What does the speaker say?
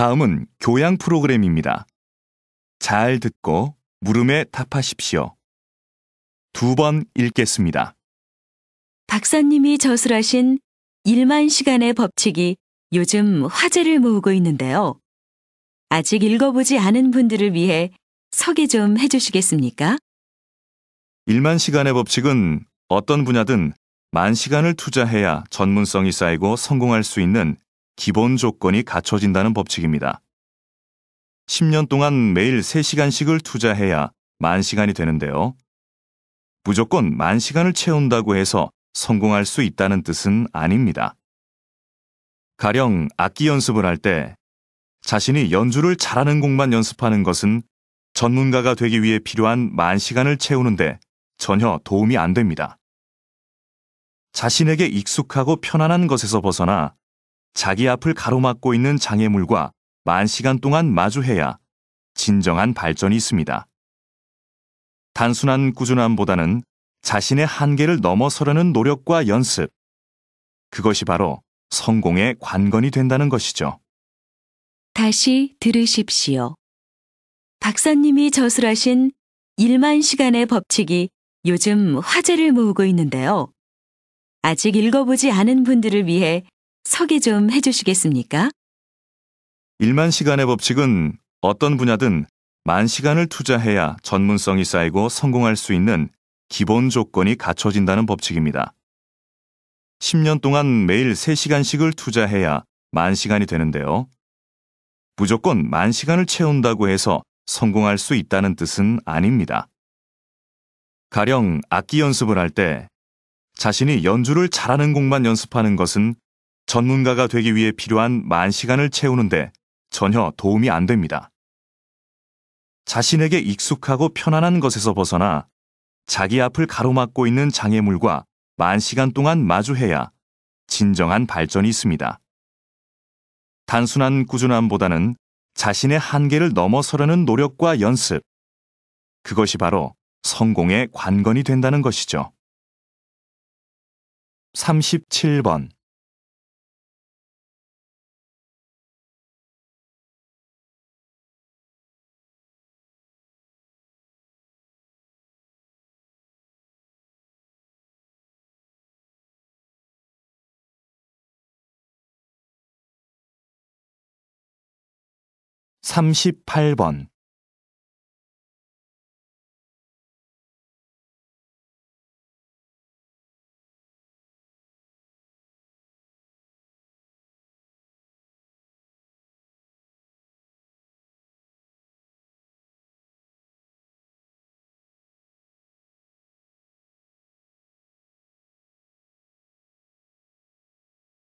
다음은 교양 프로그램입니다. 잘 듣고 물음에 답하십시오. 두 번 읽겠습니다. 박사님이 저술하신 1만 시간의 법칙이 요즘 화제를 모으고 있는데요. 아직 읽어보지 않은 분들을 위해 소개 좀 해주시겠습니까? 1만 시간의 법칙은 어떤 분야든 만 시간을 투자해야 전문성이 쌓이고 성공할 수 있는 기본 조건이 갖춰진다는 법칙입니다. 10년 동안 매일 3시간씩을 투자해야 만 시간이 되는데요. 무조건 만 시간을 채운다고 해서 성공할 수 있다는 뜻은 아닙니다. 가령 악기 연습을 할 때 자신이 연주를 잘하는 곡만 연습하는 것은 전문가가 되기 위해 필요한 만 시간을 채우는데 전혀 도움이 안 됩니다. 자신에게 익숙하고 편안한 것에서 벗어나 자기 앞을 가로막고 있는 장애물과 만 시간 동안 마주해야 진정한 발전이 있습니다. 단순한 꾸준함보다는 자신의 한계를 넘어서려는 노력과 연습. 그것이 바로 성공의 관건이 된다는 것이죠. 다시 들으십시오. 박사님이 저술하신 1만 시간의 법칙이 요즘 화제를 모으고 있는데요. 아직 읽어보지 않은 분들을 위해 소개 좀 해주시겠습니까? 1만 시간의 법칙은 어떤 분야든 만 시간을 투자해야 전문성이 쌓이고 성공할 수 있는 기본 조건이 갖춰진다는 법칙입니다. 10년 동안 매일 3시간씩을 투자해야 만 시간이 되는데요. 무조건 만 시간을 채운다고 해서 성공할 수 있다는 뜻은 아닙니다. 가령 악기 연습을 할 때 자신이 연주를 잘하는 곡만 연습하는 것은 전문가가 되기 위해 필요한 만 시간을 채우는데 전혀 도움이 안 됩니다. 자신에게 익숙하고 편안한 것에서 벗어나 자기 앞을 가로막고 있는 장애물과 만 시간 동안 마주해야 진정한 발전이 있습니다. 단순한 꾸준함보다는 자신의 한계를 넘어서려는 노력과 연습. 그것이 바로 성공의 관건이 된다는 것이죠. 37번 38번